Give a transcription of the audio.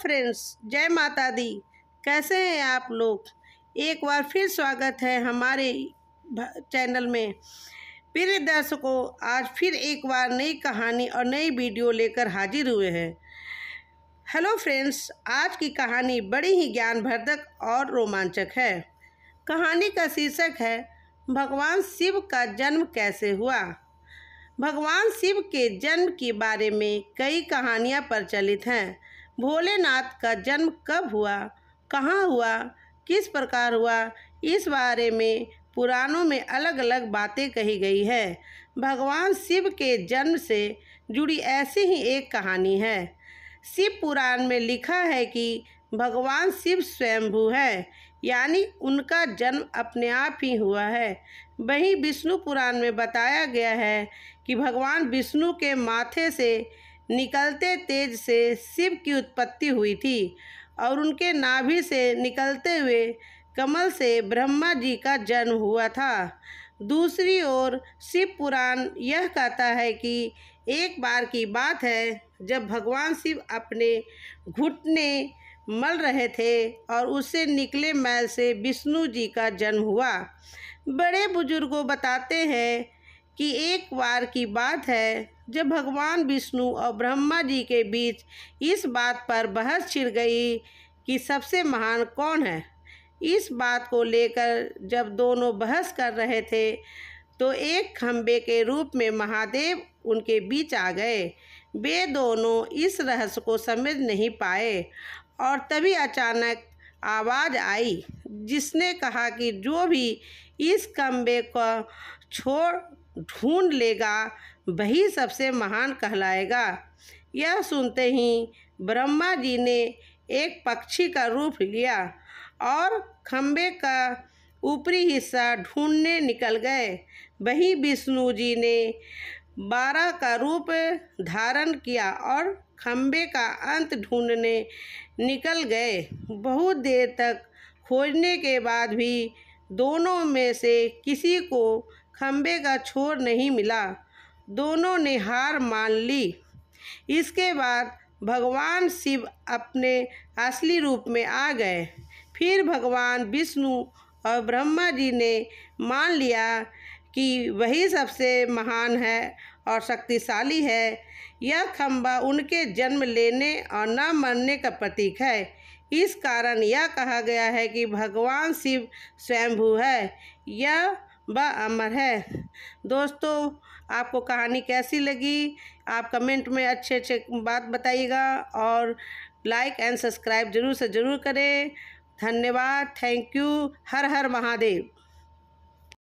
friends जय माता दी कैसे हैं आप लोग एक बार फिर स्वागत है हमारे चैनल में प्रिय दर्शकों आज फिर एक बार नई कहानी और नई वीडियो लेकर हाजिर हुए हैं हेलो फ्रेंड्स आज की कहानी बड़ी ही ज्ञानवर्धक और रोमांचक है कहानी का शीर्षक है भगवान शिव का जन्म कैसे हुआ भगवान शिव के जन्म के बारे में कई कहानियाँ प्रचलित हैं भोलेनाथ का जन्म कब हुआ कहाँ हुआ किस प्रकार हुआ इस बारे में पुराणों में अलग अलग बातें कही गई है भगवान शिव के जन्म से जुड़ी ऐसी ही एक कहानी है शिव पुराण में लिखा है कि भगवान शिव स्वयंभू है यानी उनका जन्म अपने आप ही हुआ है वहीं विष्णु पुराण में बताया गया है कि भगवान विष्णु के माथे से निकलते तेज से शिव की उत्पत्ति हुई थी और उनके नाभि से निकलते हुए कमल से ब्रह्मा जी का जन्म हुआ था दूसरी ओर शिव पुराण यह कहता है कि एक बार की बात है जब भगवान शिव अपने घुटने मल रहे थे और उससे निकले मैल से विष्णु जी का जन्म हुआ बड़े बुजुर्गों बताते हैं कि एक बार की बात है जब भगवान विष्णु और ब्रह्मा जी के बीच इस बात पर बहस छिड़ गई कि सबसे महान कौन है इस बात को लेकर जब दोनों बहस कर रहे थे तो एक खम्बे के रूप में महादेव उनके बीच आ गए वे दोनों इस रहस्य को समझ नहीं पाए और तभी अचानक आवाज़ आई जिसने कहा कि जो भी इस खम्बे को छोड़ ढूंढ लेगा वही सबसे महान कहलाएगा यह सुनते ही ब्रह्मा जी ने एक पक्षी का रूप लिया और खम्भे का ऊपरी हिस्सा ढूंढने निकल गए वहीं विष्णु जी ने बारह का रूप धारण किया और खम्भे का अंत ढूंढने निकल गए बहुत देर तक खोजने के बाद भी दोनों में से किसी को खम्बे का छोर नहीं मिला दोनों ने हार मान ली इसके बाद भगवान शिव अपने असली रूप में आ गए फिर भगवान विष्णु और ब्रह्मा जी ने मान लिया कि वही सबसे महान है और शक्तिशाली है यह खम्बा उनके जन्म लेने और न मरने का प्रतीक है इस कारण यह कहा गया है कि भगवान शिव स्वयंभू है यह ब अमर है दोस्तों आपको कहानी कैसी लगी आप कमेंट में अच्छे अच्छे बात बताइएगा और लाइक एंड सब्सक्राइब जरूर से ज़रूर करें धन्यवाद थैंक यू हर हर महादेव